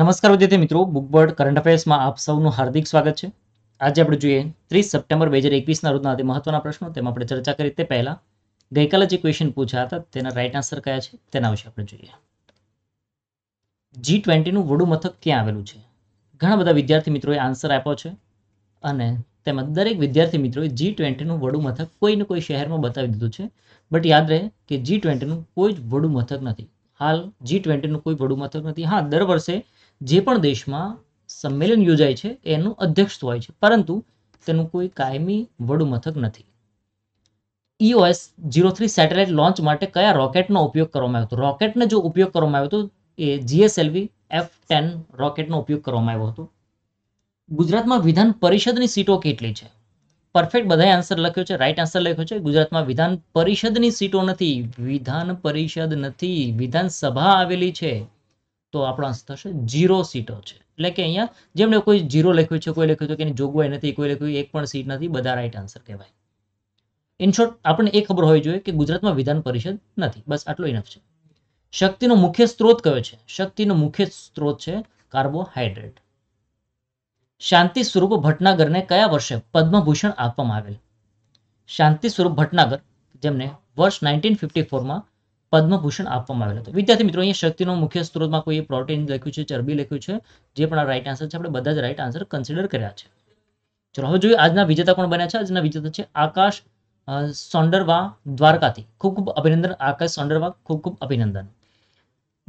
નમસ્કાર વિદ્યાર્થી મિત્રો બુકબર્ડ કરંટ અફેર્સમાં આપ સૌનું હાર્દિક સ્વાગત છે આજે આપણે જોઈએ ત્રીસ સપ્ટેમ્બર બે હજાર એકવીસના રોજના તે મહત્વના પ્રશ્નો તેમાં આપણે ચર્ચા કરી તે પહેલાં ગઈકાલે જે ક્વેશ્ચન પૂછ્યા હતા તેના રાઇટ આન્સર કયા છે તેના વિશે આપણે જોઈએ જી ટ્વેન્ટીનું વડું મથક ક્યાં આવેલું છે ઘણા બધા વિદ્યાર્થી મિત્રોએ આન્સર આપ્યો છે અને તેમાં દરેક વિદ્યાર્થી મિત્રોએ જી ટ્વેન્ટીનું વડું મથક કોઈને કોઈ શહેરમાં બતાવી દીધું છે બટ યાદ રહે કે જી ટ્વેન્ટીનું કોઈ જ વડુ મથક નથી હાલ જી ટ્વેન્ટીનું કોઈ વડું મથક નથી હા દર વર્ષે જે પણ દેશમાં સંમેલન યોજાય છે એનું અધ્યક્ષત્વ હોય છે પરંતુ તેનું કોઈ કાયમી વડુમથક નથી EOS zero three satellite launch માટે કયા રોકેટનો ઉપયોગ કરવામાં આવ્યો હતો રોકેટનો જો ઉપયોગ કરવામાં આવ્યો હતો એ જીએસએલવી એફ ટેન રોકેટનો ઉપયોગ કરવામાં આવ્યો હતો ગુજરાતમાં વિધાન પરિષદની સીટો કેટલી છે પરફેક્ટ બધાએ આન્સર લખ્યો છે રાઈટ આન્સર લખ્યો છે ગુજરાતમાં વિધાન પરિષદની સીટો નથી વિધાન પરિષદ નથી વિધાનસભા આવેલી છે તો આપણો આન્સર થશે જીરો સીટો છે એટલે કે અહીંયા જેમણે કોઈ જીરો લખ્યું છે કોઈ લખ્યું છે કે એની જોગવાઈ નથી કોઈ લખ્યું એક પણ સીટ નથી બધા રાઈટ આન્સર કહેવાય ઇન શોર્ટ આપણને એ ખબર હોવી જોઈએ કે ગુજરાતમાં વિધાન પરિષદ નથી બસ આટલું ઇનફ છે શક્તિનો મુખ્ય સ્ત્રોત કયો છે શક્તિનો મુખ્ય સ્ત્રોત છે કાર્બોહાઈડ્રેટ શાંતિ સ્વરૂપ ભટનાગરને કયા વર્ષે પદ્મભૂષણ આપવામાં આવેલ શાંતિ સ્વરૂપ ભટનાગર જેમને વર્ષ નાઇન્ટીન ફિફ્ટી ફોરમાં પદ્મભૂષણ આપવામાં આવેલો હતો વિદ્યાર્થી મિત્રો અહીંયા શક્તિનો મુખ્ય સ્ત્રોતમાં કોઈ પ્રોટીન લખ્યું છે ચરબી લખ્યું છે જે પણ આ રાઈટ આન્સર છે આપણે બધા જ રાઈટ આન્સર કન્સિડર કર્યા છે ચલો હવે જોઈએ આજના વિજેતા કોણ બન્યા છે આજના વિજેતા છે આકાશ સોન્ડરવા દ્વારકાથી ખૂબ ખૂબ અભિનંદન આકાશ સોન્ડરવા ખૂબ ખૂબ અભિનંદન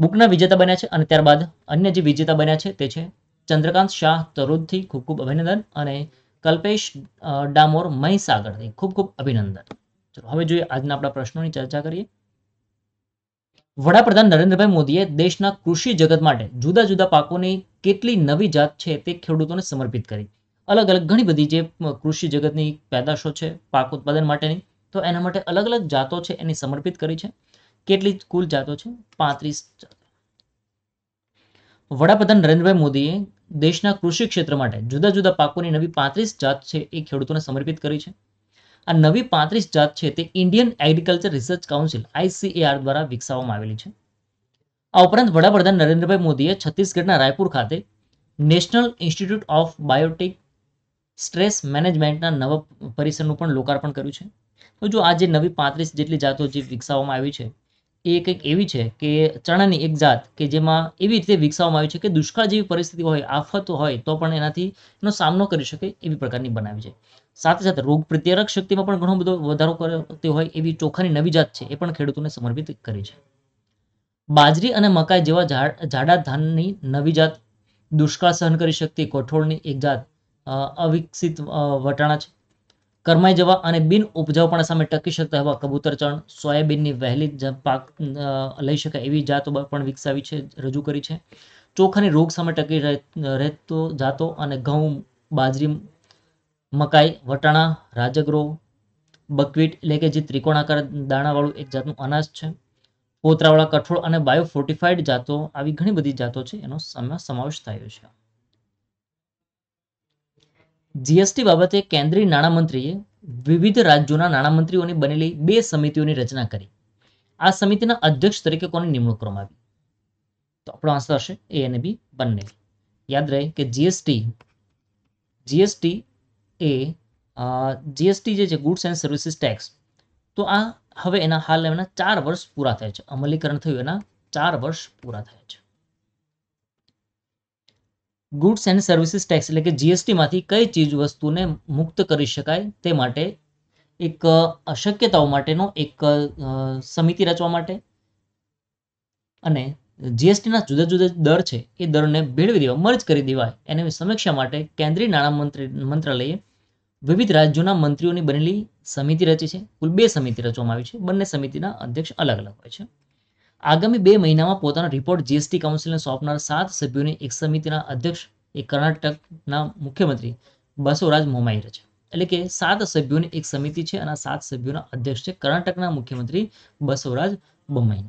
બુકના વિજેતા બન્યા છે અને ત્યારબાદ અન્ય જે વિજેતા બન્યા છે તે છે ચંદ્રકાંત શાહ તરુદથી ખૂબ ખૂબ અભિનંદન અને કલ્પેશ ડામોર મહીસાગરથી ખૂબ ખૂબ અભિનંદન ચલો હવે જોઈએ આજના આપણા પ્રશ્નોની ચર્ચા કરીએ વડાપ્રધાન નરેન્દ્રભાઈ મોદીએ દેશના કૃષિ જગત માટે જુદા જુદા પાકોની કેટલી નવી જાત છે તે ખેડૂતોને સમર્પિત કરી અલગ અલગ ઘણી બધી જે કૃષિ જગતની પેદાશો છે પાક ઉત્પાદન માટેની તો એના માટે અલગ અલગ જાતો છે એની સમર્પિત કરી છે કેટલી કુલ જાતો છે પાંત્રીસ વડાપ્રધાન નરેન્દ્રભાઈ મોદીએ દેશના કૃષિ ક્ષેત્ર માટે જુદા જુદા પાકોની નવી પાંત્રીસ જાત છે એ ખેડૂતોને સમર્પિત કરી છે આ નવી પાંત્રીસ જાત છે તે Indian agriculture research council ICAR દ્વારા વિકસાવવામાં આવેલી છે આ ઉપરાંત વડાપ્રધાન નરેન્દ્રભાઈ મોદીએ છત્તીસગઢના રાયપુર ખાતે national institute of biotic stress મેનેજમેન્ટના નવા પરિસરનું પણ લોકાર્પણ કર્યું છે તો જો આ જે નવી પાંત્રીસ જેટલી જાતો જે વિકસાવવામાં આવી છે એ કંઈક એવી છે કે ચણાની એક જાત કે જેમાં એવી રીતે વિકસાવવામાં આવી છે કે દુષ્કાળ જેવી પરિસ્થિતિ હોય આફત હોય તો પણ એનાથી એનો સામનો કરી શકે એવી પ્રકારની બનાવી છે સાથે સાથે રોગ પ્રત્યારક શક્તિમાં પણ ઘણો બધો વધારો કરતો હોય એવી ચોખાની નવી જાત છે એ પણ ખેડૂતોને સમર્પિત કરી છે બાજરી અને મકાઈ જેવા જાડા ધાનની નવી જાત દુષ્કાળ સહન કરી શકતી કઠોળની એક જાત અવિકસિત વટાણા છે કરમાઈ જવા અને બિન ઉપજાઉપણા સામે ટકી શકતા એવા કબૂતરચણ સોયાબીનની વહેલી પાક લઈ શકાય એવી જાતો પણ વિકસાવી છે રજૂ કરી છે ચોખાની રોગ સામે ટકી રહેતો જાતો અને ઘઉં બાજરી મકાઈ વટાણા રાજગરો બકવીટ એટલે કે જે ત્રિકોણાકાર દાણાવાળું એક જાતનું અનાજ છે પોતરાવાળા કઠોળ અને બાયોફોર્ટિફાઈડ જાતો આવી ઘણી બધી જાતો છે એનો સમાવેશ થયો છે જીએસટી બાબતે કેન્દ્રીય નાણામંત્રીએ વિવિધ રાજ્યોના નાણામંત્રીઓની બનેલી બે સમિતિઓની રચના કરી આ સમિતિના અધ્યક્ષ તરીકે કોની નિમણૂક કરવામાં આવી તો આપણો આન્સર હશે એ અને બી બંને યાદ રહે કે જીએસટી જીએસટી એ જીએસટી જે છે ગુડ્સ એન્ડ સર્વિસીસ ટેક્સ તો આ હવે એના હાલ એના ચાર વર્ષ પૂરા થયા છે અમલીકરણ થયું એના ચાર વર્ષ પૂરા થયા છે ગુડ્સ એન્ડ સર્વિસીસ ટેક્સ એટલે કે જીએસટીમાંથી કઈ ચીજ વસ્તુને મુક્ત કરી શકાય તે માટે એક અશક્યતાઓ માટેનો એક સમિતિ રચવા માટે અને જીએસટીના જુદા જુદા દર છે એ દરને ભેળવી દેવા મર્જ કરી દેવાય એની સમીક્ષા માટે કેન્દ્રીય નાણામંત્રી મંત્રાલયે વિવિધ રાજ્યોના મંત્રીઓની બનેલી સમિતિ રચી છે કુલ બે સમિતિ રચવામાં આવી છે બંને સમિતિના અધ્યક્ષ અલગ અલગ હોય છે આગામી બે મહિનામાં પોતાનો રિપોર્ટ જીએસટી કાઉન્સિલને સોંપનાર સાત સભ્યોની એક સમિતિના અધ્યક્ષ એ કર્ણાટકના મુખ્યમંત્રી બસવરાજ મોમાઈર છે એટલે કે સાત સભ્યોની એક સમિતિ છે અને સાત સભ્યોના અધ્યક્ષ છે કર્ણાટકના મુખ્યમંત્રી બસવરાજ બોમાઈ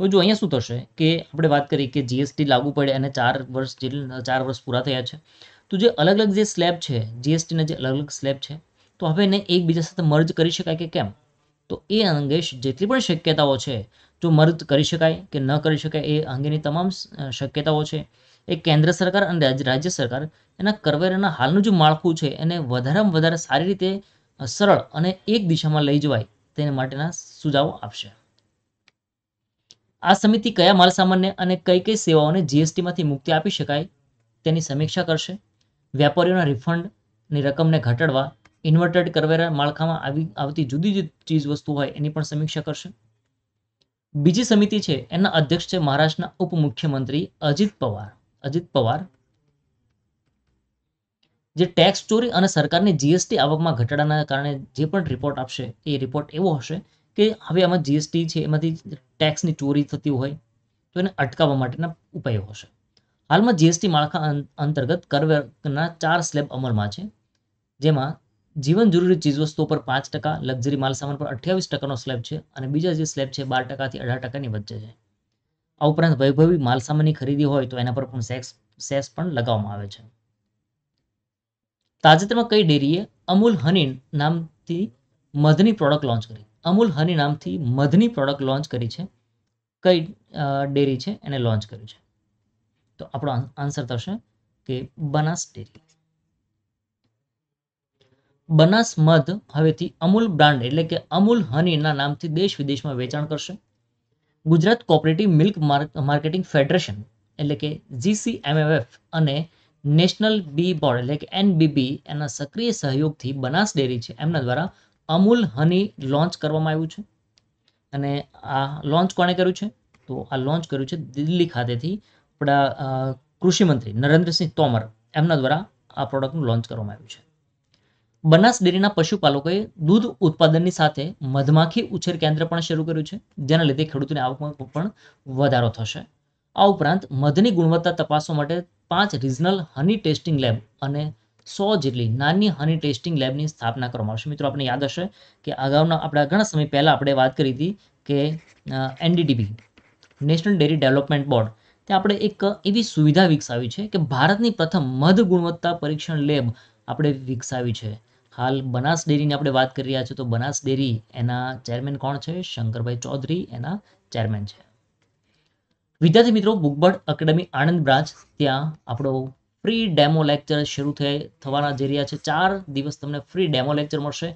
હવે જો અહીંયા શું થશે કે આપણે વાત કરીએ કે જીએસટી લાગુ પડે અને ચાર વર્ષ જેટલા ચાર વર્ષ પૂરા થયા છે તો જે અલગ અલગ જે સ્લેબ છે જીએસટીના જે અલગ અલગ સ્લેબ છે તો હવે એને એકબીજા સાથે મર્જ કરી શકાય કે કેમ તો એ અંગે જેટલી પણ શક્યતાઓ છે જો મર્જ કરી શકાય કે ન કરી શકાય એ અંગેની તમામ શક્યતાઓ છે એ કેન્દ્ર સરકાર અને રાજ્ય સરકાર એના કરવેરાના હાલનું જે માળખું છે એને વધારેમાં વધારે સારી રીતે સરળ અને એક દિશામાં લઈ જવાય તેને માટેના સુઝાવો આપશે આ સમિતિ કયા માલસામાનને અને કઈ કઈ સેવાઓને જીએસટીમાંથી મુક્તિ આપી શકાય તેની સમીક્ષા કરશે વેપારીઓના રિફંડની રકમને ઘટાડવા ઇન્વર્ટેડ કરવેરા માળખામાં આવી આવતી જુદી જુદી ચીજ વસ્તુ હોય એની પણ સમીક્ષા કરશે બીજી સમિતિ છે એના અધ્યક્ષ છે મહારાષ્ટ્રના ઉપમુખ્યમંત્રી અજિત પવાર અજિત પવાર જે ટેક્સ ચોરી અને સરકારની જીએસટી આવકમાં ઘટાડાના કારણે જે પણ રિપોર્ટ આપશે એ રિપોર્ટ એવો હશે કે હવે આમાં જીએસટી છે એમાંથી ટેક્સની ચોરી થતી હોય તો એને અટકાવવા માટેના ઉપાયો હશે હાલમાં જીએસટી માળખા અંતર્ગત કરવેરના ચાર સ્લેબ અમલમાં છે જેમાં જીવન જરૂરી ચીજવસ્તુઓ પર પાંચ ટકા લક્ઝરી માલસામાન પર અઠ્યાવીસ ટકાનો સ્લેબ છે અને બીજા જે સ્લેબ છે બાર ટકાથી અઢાર ટકાની વચ્ચે છે આ ઉપરાંત વૈભવી માલસામાનની ખરીદી હોય તો એના પર પણ સેક્સ સેસ પણ લગાવવામાં આવે છે તાજેતરમાં કઈ ડેરીએ અમૂલ હનીન નામથી મધની પ્રોડક્ટ લોન્ચ કરી અમૂલ હની નામથી મધની પ્રોડક્ટ લોન્ચ કરી છે કઈ ડેરી છે એને લોન્ચ કર્યું છે તો આપણો આન્સર થશે કે બનાસ ડેરી બનાસ મધ હવેથી અમૂલ બ્રાન્ડ એટલે કે અમૂલ હનીના નામથી દેશ વિદેશમાં વેચાણ કરશે Gujarat cooperative milk marketing federation એટલે કે જીસીએમએફ અને નેશનલ બી બોર્ડ એટલે કે એનબીબી એના સક્રિય સહયોગથી બનાસ ડેરી છે એમના દ્વારા અમૂલ હની લોન્ચ કરવામાં આવ્યું છે અને આ લોન્ચ કોણે કર્યું છે તો આ લોન્ચ કર્યું છે દિલ્હી ખાતેથી આપણા કૃષિમંત્રી નરેન્દ્રસિંહ તોમર એમના દ્વારા આ પ્રોડક્ટનું લોન્ચ કરવામાં આવ્યું છે બનાસ ડેરીના પશુપાલકોએ દૂધ ઉત્પાદનની સાથે મધમાખી ઉછેર કેન્દ્ર પણ શરૂ કર્યું છે જેના લીધે ખેડૂતોની આવકમાં પણ વધારો થશે આ ઉપરાંત મધની ગુણવત્તા તપાસવા માટે પાંચ રિજનલ હની ટેસ્ટિંગ લેબ અને સો જેટલી નાની હની ટેસ્ટિંગ લેબની સ્થાપના કરવામાં આવશે મિત્રો આપણે યાદ હશે કે અગાઉના આપણા ઘણા સમય પહેલાં આપણે વાત કરી હતી કે NDDB national dairy development board ત્યાં આપણે એક એવી સુવિધા વિકસાવી છે કે ભારતની પ્રથમ મધ ગુણવત્તા પરીક્ષણ લેબ આપણે વિકસાવી છે હાલ બનાસ ડેરીની આપણે વાત કરી રહ્યા છીએ તો બનાસ ડેરી એના ચેરમેન કોણ છે શંકરભાઈ ચૌધરી એના ચેરમેન છે વિદ્યાર્થી મિત્રો બુકબર્ડ એકેડમી આણંદ બ્રાન્ચ ત્યાં આપણો ફ્રી ડેમો લેક્ચર શરૂ થઈ થવાના જઈ રહ્યા છે ચાર દિવસ તમને ફ્રી ડેમો લેક્ચર મળશે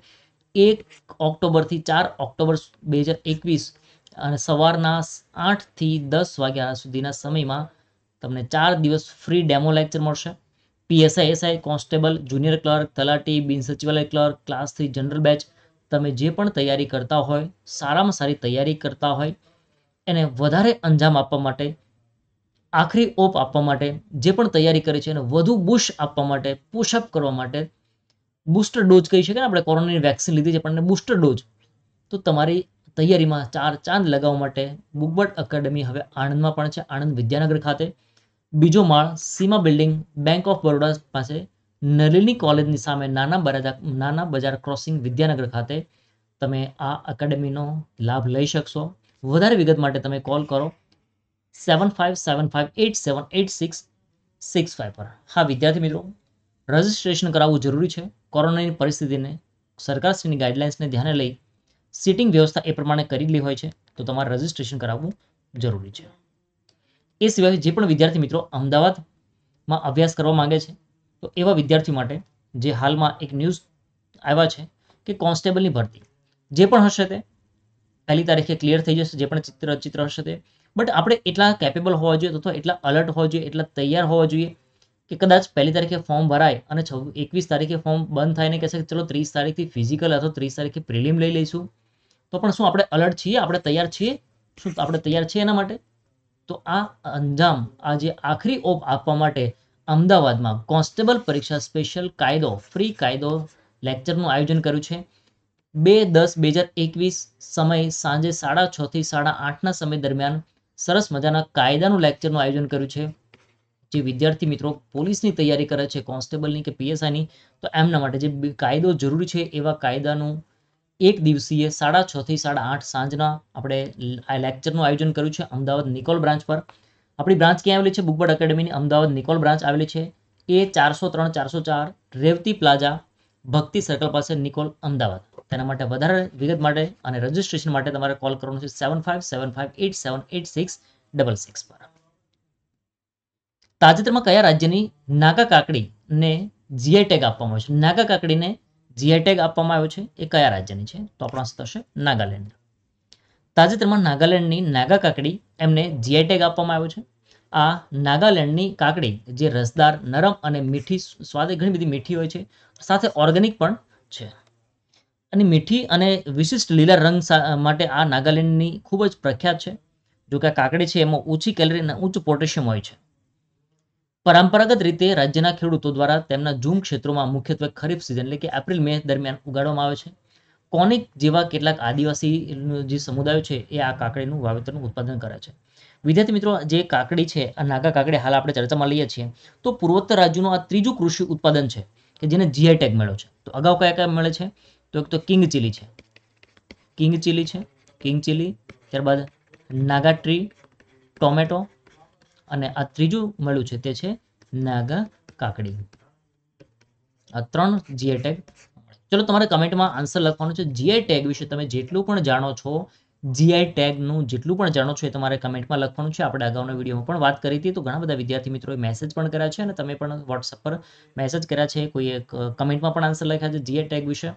એક ઓક્ટોબરથી ચાર ઓક્ટોબર બે હજાર એકવીસ અને સવારના આઠથી દસ વાગ્યા સુધીના સમયમાં તમને ચાર દિવસ ફ્રી ડેમો લેક્ચર મળશે PSI SI constable junior clerk તલાટી બિન સચિવાલય clerk class three general batch તમે જે પણ તૈયારી કરતા હોય સારામાં સારી તૈયારી કરતા હોય એને વધારે અંજામ આપવા માટે આખરી ઓપ આપવા માટે જે પણ તૈયારી કરી છે એને વધુ બુશ આપવા માટે પુશઅપ કરવા માટે બુસ્ટર ડોઝ કહી શકીએ ને આપણે કોરોનાની વેક્સિન લીધી છે પણ બુસ્ટર ડોઝ તો તમારી તૈયારીમાં ચાર ચાંદ લગાવવા માટે બુબ્બટ એકેડમી હવે આણંદમાં પણ છે આણંદ વિદ્યાનગર ખાતે બીજો માળ Seema building Bank of Baroda પાસે નલિની કોલેજની સામે નાના બરાજા નાના બજાર ક્રોસિંગ વિદ્યાનગર ખાતે તમે આ અકેડમીનો લાભ લઈ શકશો વધારે વિગત માટે તમે કોલ કરો seven five seven five eight seven eight six six five પર હા વિદ્યાર્થી મિત્રો રજિસ્ટ્રેશન કરાવવું જરૂરી છે કોરોનાની પરિસ્થિતિને સરકારશ્રીની ગાઈડલાઇન્સને ધ્યાને લઈ સીટિંગ વ્યવસ્થા એ પ્રમાણે કરેલી હોય છે તો તમારે રજિસ્ટ્રેશન કરાવવું જરૂરી છે એ સિવાય જે પણ વિદ્યાર્થી મિત્રો અમદાવાદમાં અભ્યાસ કરવા માંગે છે તો એવા વિદ્યાર્થીઓ માટે જે હાલમાં એક ન્યૂઝ આવ્યા છે કે કોન્સ્ટેબલની ભરતી જે પણ હશે તે પહેલી તારીખે ક્લિયર થઈ જશે જે પણ ચિત્ર ચિત્ર હશે તે બટ આપણે એટલા કેપેબલ હોવા જોઈએ અથવા એટલા અલર્ટ હોવા જોઈએ એટલા તૈયાર હોવા જોઈએ કે કદાચ પહેલી તારીખે ફોર્મ ભરાય અને એકવીસ તારીખે ફોર્મ બંધ થાય ને કહેશે કે ચલો ત્રીસ તારીખથી ફિઝિકલ અથવા ત્રીસ તારીખે પ્રિલિમ લઈ લઈશું તો પણ શું આપણે અલર્ટ છીએ આપણે તૈયાર છીએ શું આપણે તૈયાર છીએ એના માટે તો આ અંજામ આ જે આખરી ઓપ આપવા માટે અમદાવાદમાં કોન્સ્ટેબલ પરીક્ષા સ્પેશિયલ કાયદો ફ્રી કાયદો લેક્ચરનું આયોજન કર્યું છે બે દસ બે હજાર એકવીસ સમય સાંજે સાડા છથી સાડા આઠના સમય દરમિયાન સરસ મજાના કાયદાનું લેક્ચરનું આયોજન કર્યું છે જે વિદ્યાર્થી મિત્રો પોલીસની તૈયારી કરે છે કોન્સ્ટેબલની કે પીએસઆઈની તો એમના માટે જે કાયદો જરૂરી છે એવા કાયદાનું એક દિવસીય સાડા છથી સાડા આઠ સાંજના આપણે આ લેક્ચરનું આયોજન કર્યું છે અમદાવાદ નિકોલ બ્રાન્ચ પર આપણી બ્રાન્ચ ક્યાં આવેલી છે બુકબર્ડ એકેડમીની અમદાવાદ નિકોલ બ્રાન્ચ આવેલી છે એ ચારસો ત્રણ ચારસો ચાર રેવતી પ્લાઝા ભક્તિ સર્કલ પાસે નિકોલ અમદાવાદ તેના માટે વધારે વિગત માટે અને રજીસ્ટ્રેશન માટે તમારે કોલ કરવાનો છે seven five seven five eight seven eight six double six પર તાજેતરમાં કયા રાજ્યની નાગા કાકડીને જીઆઈ ટેગ આપવામાં આવ્યો છે નાગા કાકડીને જીઆઈ ટેગ આપવામાં આવ્યો છે એ કયા રાજ્યની છે તો આપણો આન્સર થશે નાગાલેન્ડ તાજેતરમાં નાગાલેન્ડની નાગા કાકડી એમને જીઆઈ ટેગ આપવામાં આવ્યો છે આ નાગાલેન્ડની કાકડી જે રસદાર નરમ અને મીઠી સ્વાદે ઘણી બધી મીઠી હોય છે સાથે ઓર્ગેનિક પણ છે અને મીઠી અને વિશિષ્ટ લીલા રંગ માટે આ નાગાલેન્ડની ખૂબ જ પ્રખ્યાત છે જો કે કાકડી છે એમાં ઓછી કેલરી અને ઊંચું પોટેશિયમ હોય છે પરંપરાગત રીતે રાજ્યના ખેડૂતો દ્વારા તેમના જૂમ ક્ષેત્રોમાં મુખ્યત્વે ખરીફ સિઝન એટલે કે એપ્રિલ મે દરમિયાન ઉગાડવામાં આવે છે કોનિક જેવા કેટલાક આદિવાસી જે સમુદાયો છે એ આ કાકડીનું વાવેતરનું ઉત્પાદન કરે છે વિદ્યાર્થી મિત્રો જે કાકડી છે આ નાગા કાકડી હાલ આપણે ચર્ચામાં લઈએ છીએ તો પૂર્વોત્તર રાજ્યનું આ ત્રીજું કૃષિ ઉત્પાદન છે કે જેને જીઆઈ ટેગ મળ્યો છે તો અગાઉ કયા કયા મળે છે તો એક તો કિંગ ચીલી છે કિંગ ચીલી છે કિંગ ચીલી ત્યારબાદ નાગા ટ્રી ટોમેટો અને આ ત્રીજું મળ્યું છે તે છે નાગા કાકડી આ ત્રણ જીઆઈ ટેગ ચલો તમારે કમેન્ટમાં આન્સર લખવાનો છે જીઆઈ ટેગ વિશે તમે જેટલું પણ જાણો છો જીઆઈ ટેગનું જેટલું પણ જાણો છો એ તમારે કમેન્ટમાં લખવાનું છે આપણે અગાઉના વિડીયોમાં પણ વાત કરી હતી તો ઘણા બધા વિદ્યાર્થી મિત્રોએ મેસેજ પણ કર્યા છે અને તમે પણ વોટ્સઅપ પર મેસેજ કર્યા છે કોઈ એક કમેન્ટમાં પણ આન્સર લખ્યા છે જીઆઈ ટેગ વિશે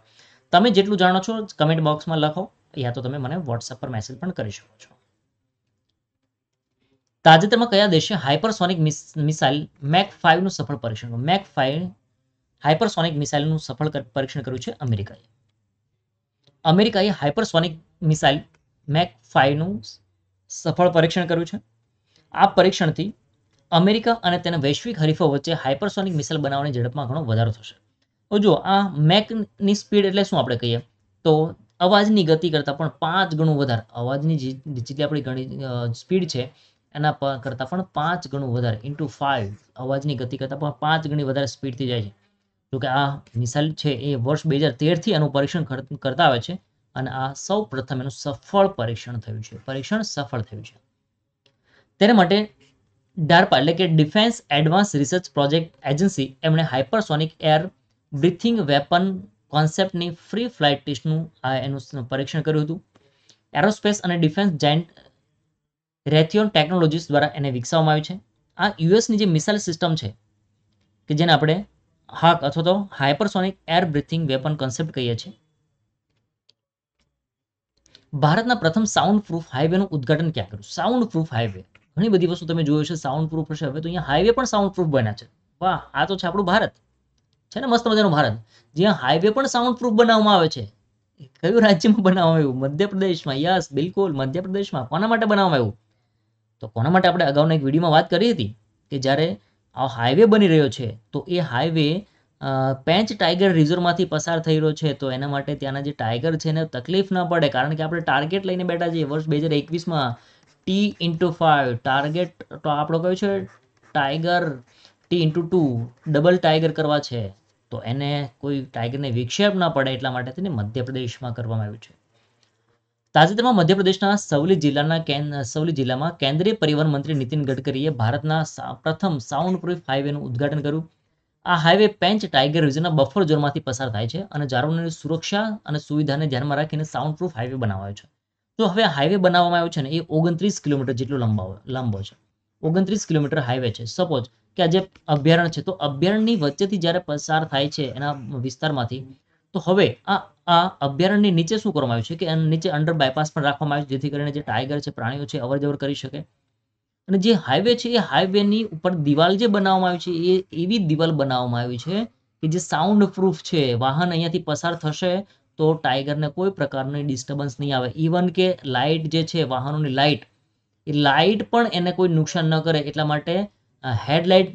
તમે જેટલું જાણો છો કમેન્ટ બોક્સમાં લખો યા તો તમે મને વોટ્સઅપ પર મેસેજ પણ કરી શકો છો તાજેતરમાં કયા દેશે હાઇપરસોનિક મિસાઇલ મેક ફાઇવનું સફળ પરીક્ષણ મેક ફાઇવ હાઇપરસોનિક મિસાઇલનું સફળ પરીક્ષણ કર્યું છે અમેરિકાએ અમેરિકાએ હાઇપરસોનિક મિસાઇલ મેક ફાઇવનું સફળ પરીક્ષણ કર્યું છે આ પરીક્ષણથી અમેરિકા અને તેના વૈશ્વિક હરીફો વચ્ચે હાઇપરસોનિક મિસાઇલ બનાવવાની ઝડપમાં ઘણો વધારો થશે તો જો આ મેકની સ્પીડ એટલે શું આપણે કહીએ તો અવાજની ગતિ કરતાં પણ પાંચ ગણું વધારે અવાજની જે જેટલી આપણી ઘણી સ્પીડ છે એના કરતાં પણ પાંચ ગણું વધારે ઇન્ટુ ફાઇવ અવાજની ગતિ કરતાં પણ પાંચ ગણી વધારે સ્પીડથી જાય છે જોકે આ મિસાઇલ છે એ વર્ષ બે હજાર તેરથી આનું પરીક્ષણ કરતા આવે છે અને આ સૌ પ્રથમ એનું સફળ પરીક્ષણ થયું છે પરીક્ષણ સફળ થયું છે તેના માટે ડાર્પા એટલે કે defence advance research project agency એમણે હાઇપરસોનિક એર બ્રિથિંગ વેપન કોન્સેપ્ટની ફ્રી ફ્લાઇટ ટેસ્ટનું આ એનું પરીક્ષણ કર્યું હતું એરોસ્પેસ અને ડિફેન્સ જાયન્ટ રેથિયોન ટેકનોલોજીસ દ્વારા એને વિકસાવવામાં આવી છે આ યુએસની જે મિસાઇલ સિસ્ટમ છે કે જેને આપણે હાક અથવા તો hypersonic air breathing weapon concept કહીએ છીએ ભારતના પ્રથમ સાઉન્ડ પ્રૂફ હાઈવેનું ઉદઘાટન ક્યાં કર્યું સાઉન્ડ પ્રૂફ હાઈવે ઘણી બધી વસ્તુ તમે જોયું છે સાઉન્ડ પ્રૂફ હશે હવે તો અહીંયા હાઈવે પણ સાઉન્ડ પ્રૂફ બન્યા છે વાહ આ તો છે આપણું ભારત છે ને મસ્ત મજાનું ભારત જ્યાં હાઈવે પણ સાઉન્ડ પ્રૂફ બનાવવામાં આવે છે કયું રાજ્યમાં બનાવવામાં આવ્યું મધ્યપ્રદેશમાં યસ બિલકુલ મધ્યપ્રદેશમાં કોના માટે બનાવવામાં આવ્યું તો કોના માટે આપણે અગાઉના એક વિડીયોમાં વાત કરી હતી કે જ્યારે આ હાઈવે બની રહ્યો છે તો એ હાઈવે પેંચ ટાઈગર રિઝર્વમાંથી પસાર થઈ રહ્યો છે તો એના માટે ત્યાંના જે ટાઈગર છે એને તકલીફ ન પડે કારણ કે આપણે ટાર્ગેટ લઈને બેઠા છીએ વર્ષ બે હજાર એકવીસમાં ટી ઇન્ટુ ફાઇવ ટાર્ગેટ તો આપણો કયો છે tiger T into two double tiger કરવા છે તો એને કોઈ ટાઈગરને વિક્ષેપ ના પડે એટલા માટે તેને મધ્યપ્રદેશમાં કરવામાં આવ્યું છે તાજેતરમાં મધ્યપ્રદેશના સવલી જિલ્લાના કેન સવલી જિલ્લામાં કેન્દ્રીય પરિવહન મંત્રી નીતિન ગડકરીએ ભારતના પ્રથમ સાઉન્ડ પ્રૂફ હાઈવેનું ઉદ્ઘાટન કર્યું આ હાઈવે પેન્ચ ટાઈગર રિઝર્વના બફર ઝોનમાંથી પસાર થાય છે અને જારોની સુરક્ષા અને સુવિધાને ધ્યાનમાં રાખીને સાઉન્ડ પ્રૂફ હાઈવે બનાવાયો છે તો હવે હાઈવે બનાવવામાં આવ્યો છે ને એ ઓગણત્રીસ કિલોમીટર જેટલો લંબાવો લાંબો છે ઓગણત્રીસ કિલોમીટર હાઈવે છે સપોઝ કે આ જે અભ્યારણ્ય છે તો અભયારણ્યની વચ્ચેથી જ્યારે પસાર થાય છે એના વિસ્તારમાંથી તો હવે આ આ અભયારણ્યની નીચે શું કરવામાં આવ્યું છે કે નીચે અંડર બાયપાસ પણ રાખવામાં આવ્યું છે જેથી કરીને જે ટાઈગર છે પ્રાણીઓ છે અવર જવર કરી શકે અને જે હાઈવે છે એ હાઈવેની ઉપર દિવાલ જે બનાવવામાં આવી છે એ એવી દિવાલ બનાવવામાં આવી છે કે જે સાઉન્ડ પ્રૂફ છે વાહન અહીંયાથી પસાર થશે તો ટાઈગરને કોઈ પ્રકારની ડિસ્ટર્બન્સ નહીં આવે ઇવન કે લાઇટ જે છે વાહનોની લાઇટ એ લાઇટ પણ એને કોઈ નુકસાન ન કરે એટલા માટે હેડલાઇટ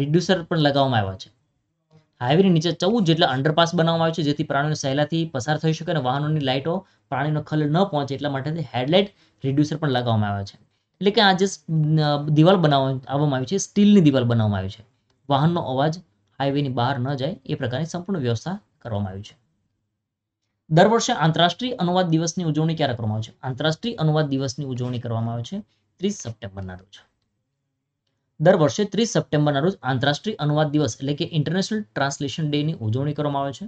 રિડ્યુસર પણ લગાવવામાં આવ્યા છે હાઈવેની નીચે ચૌદ જેટલા અંડરપાસ બનાવવામાં આવ્યું છે જેથી પ્રાણીઓ સહેલાથી પસાર થઈ શકે અને વાહનોની લાઇટો પ્રાણીનો ખલેલ ન પહોંચે એટલા માટે હેડલાઇટ રિડ્યુસર પણ લગાવવામાં આવ્યા છે એટલે કે આ જે દિવાલ બનાવવામાં આવી છે સ્ટીલની દિવાલ બનાવવામાં આવી છે વાહનનો અવાજ હાઈવેની બહાર ન જાય એ પ્રકારની સંપૂર્ણ વ્યવસ્થા કરવામાં આવી છે દર વર્ષે આંતરરાષ્ટ્રીય અનુવાદ દિવસની ઉજવણી ક્યારે કરવામાં આવે છે આંતરરાષ્ટ્રીય અનુવાદ દિવસની ઉજવણી કરવામાં આવે છે ત્રીસ સપ્ટેમ્બરના રોજ દર વર્ષે ત્રીસ સપ્ટેમ્બરના રોજ આંતરરાષ્ટ્રીય અનુવાદ દિવસ એટલે કે ઇન્ટરનેશનલ ટ્રાન્સલેશન ડેની ઉજવણી કરવામાં આવે છે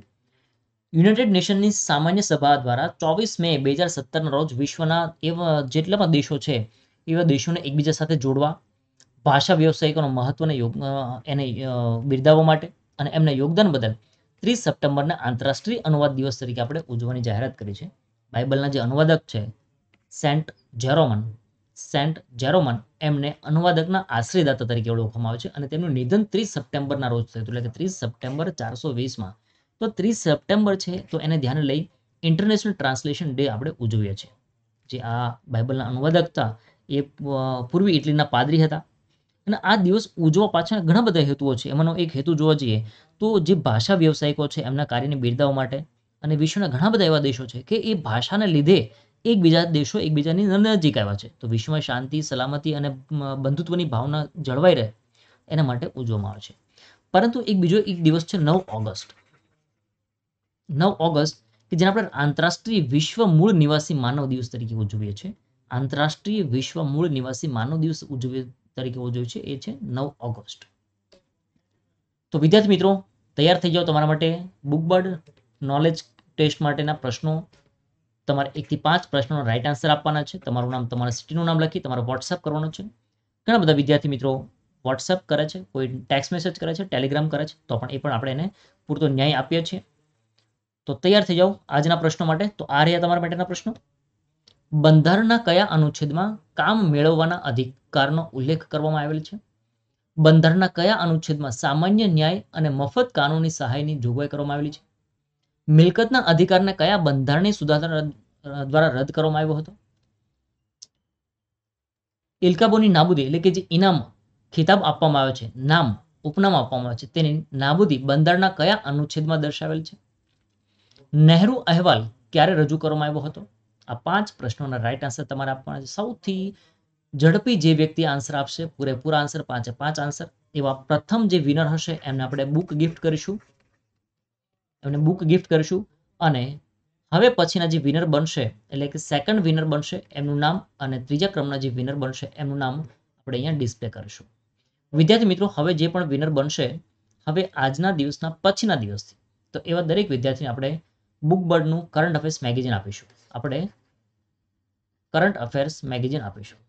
યુનાઇટેડ નેશનની સામાન્ય સભા દ્વારા ચોવીસ મે બે હજાર સત્તરના રોજ વિશ્વના એવા જેટલા પણ દેશો છે એવા દેશોને એકબીજા સાથે જોડવા ભાષા વ્યવસાયિકોનો મહત્વને એને બિરદાવવા માટે અને એમને યોગદાન બદલ ત્રીસ સપ્ટેમ્બરના આંતરરાષ્ટ્રીય અનુવાદ દિવસ તરીકે આપણે ઉજવવાની જાહેરાત કરી છે બાઇબલના જે અનુવાદક છે સેન્ટ જેરોમન સેન્ટ જેરોમન એમને અનુવાદકના આશ્રયદાતા તરીકે ઓળખવામાં આવે છે અને તેમનું નિધન ત્રીસ સપ્ટેમ્બરના રોજ થયું એટલે કે ત્રીસ સપ્ટેમ્બર ચારસો વીસમાં તો ત્રીસ સપ્ટેમ્બર છે તો એને ધ્યાને લઈ ઇન્ટરનેશનલ ટ્રાન્સલેશન ડે આપણે ઉજવીએ છીએ જે આ બાઇબલના અનુવાદકતા એ પૂર્વી ઇટલીના પાદરી હતા અને આ દિવસ ઉજવવા પાછળ ઘણા બધા હેતુઓ છે એમાંનો એક હેતુ જોવા જઈએ તો જે ભાષા વ્યવસાયિકો છે એમના કાર્યને બિરદાવવા માટે અને વિશ્વના ઘણા બધા એવા દેશો છે કે એ ભાષાને લીધે એકબીજા દેશો એકબીજાની નજીક આવ્યા છે તો વિશ્વમાં શાંતિ સલામતી અને બંધુત્વની ભાવના જળવાઈ રહે એના માટે ઉજવવામાં આવે છે પરંતુ એક બીજો એક દિવસ છે નવ ઓગસ્ટ નવ ઓગસ્ટ કે જેને આપણે આંતરરાષ્ટ્રીય વિશ્વ મૂળ નિવાસી માનવ દિવસ તરીકે ઉજવીએ છીએ આંતરરાષ્ટ્રીય વિશ્વ મૂળ નિવાસી માનવ દિવસ ઉજવે તરીકે ઉજવે છે એ છે નવ ઓગસ્ટ તો વિદ્યાર્થી મિત્રો તૈયાર થઈ જાઓ તમારા માટે બુકબર્ડ નોલેજ ટેસ્ટ માટેના પ્રશ્નો તમારે એકથી પાંચ પ્રશ્નોનો રાઈટ આન્સર આપવાના છે તમારું નામ તમારા સિટીનું નામ લખી તમારો વોટ્સઅપ કરવાનો છે ઘણા બધા વિદ્યાર્થી મિત્રો વોટ્સઅપ કરે છે કોઈ ટેક્સ મેસેજ કરે છે ટેલિગ્રામ કરે છે તો પણ એ પણ આપણે એને પૂરતો ન્યાય આપીએ છીએ તો તૈયાર થઈ જાઓ આજના પ્રશ્નો માટે તો આ રહ્યા તમારા માટેના પ્રશ્નો બંધારણના કયા અનુચ્છેદમાં કામ મેળવવાના અધિકારનો ઉલ્લેખ કરવામાં આવેલ છે બંધારણના કયા અનુચ્છેદમાં સામાન્ય ન્યાય અને મફત કાનૂની સહાયની જોગવાઈ કરવામાં આવેલી છે મિલકતના અધિકારને કયા બંધારણીય સુધારણા દ્વારા રદ કરવામાં આવ્યો હતો ઇલકાબોની નાબૂદી એટલે કે જે ઇનામ ખિતાબ આપવામાં આવ્યો છે નામ ઉપનામ આપવામાં આવે છે તેની નાબૂદી બંધારણના કયા અનુચ્છેદમાં દર્શાવેલ છે નહેરુ અહેવાલ ક્યારે રજૂ કરવામાં આવ્યો હતો આ પાંચ પ્રશ્નોના રાઈટ આન્સર તમારે આપવાના છે સૌથી ઝડપી જે વ્યક્તિ આન્સર આપશે પૂરેપૂરા આન્સર પાંચે પાંચ આન્સર એવા પ્રથમ જે વિનર હશે એમને આપણે બુક ગિફ્ટ કરીશું એમને બુક ગિફ્ટ કરીશું અને હવે પછીના જે વિનર બનશે એટલે કે સેકન્ડ વિનર બનશે એમનું નામ અને ત્રીજા ક્રમના જે વિનર બનશે એમનું નામ આપણે અહીંયા ડિસ્પ્લે કરીશું વિદ્યાર્થી મિત્રો હવે જે પણ વિનર બનશે હવે આજના દિવસના પછીના દિવસથી તો એવા દરેક વિદ્યાર્થીને આપણે બુક બર્ડનું કરંટ અફેર્સ મેગેઝિન આપીશું આપણે કરંટ અફેર્સ મેગેઝિન આપીશું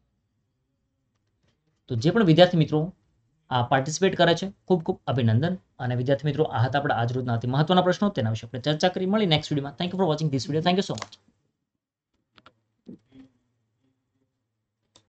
તો જે પણ વિદ્યાર્થી મિત્રો આ પાર્ટિસિપેટ કરે છે ખૂબ ખૂબ અભિનંદન અને વિદ્યાર્થી મિત્રો આ હતા આપણા આજરોજના અતિ મહત્વના પ્રશ્નો તેના વિશે આપણે ચર્ચા કરી મળી નેક્સ્ટ વિડીયોમાં thank you for watching this video thank you so much